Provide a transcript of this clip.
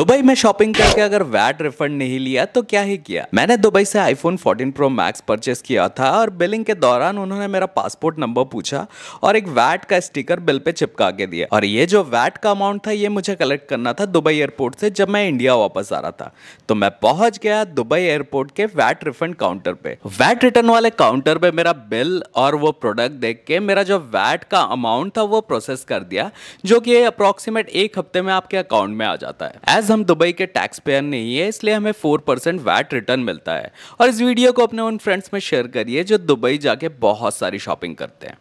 Dubai में shopping करके अगर वैट रिफंड नहीं लिया तो क्या ही किया मैंने दुबई से आईफोन 14 प्रो मैक्स परचेस किया था और बिलिंग के दौरान उन्होंने मेरा पासपोर्ट नंबर पूछा और एक वैट का स्टिकर बिल पे चिपका के दिया और ये जो वैट का अमाउंट था ये मुझे कलेक्ट करना था दुबई एयरपोर्ट से जब मैं इंडिया वापस आ रहा था तो मैं पहुंच गया दुबई एयरपोर्ट के वैट रिफंड काउंटर पे वैट रिटर्न वाले काउंटर पे मेरा बिल और वो प्रोडक्ट देख के मेरा जो वैट का अमाउंट था वो प्रोसेस कर दिया जो कि अप्रोक्सीमेट एक हफ्ते में आपके अकाउंट में आ जाता है एज हम दुबई के टैक्स पेयर नहीं है इसलिए हमें फोर परसेंट वैट रिटर्न मिलता है और इस वीडियो को अपने उन फ्रेंड्स में शेयर करिए जो दुबई जाके बहुत सारी शॉपिंग करते हैं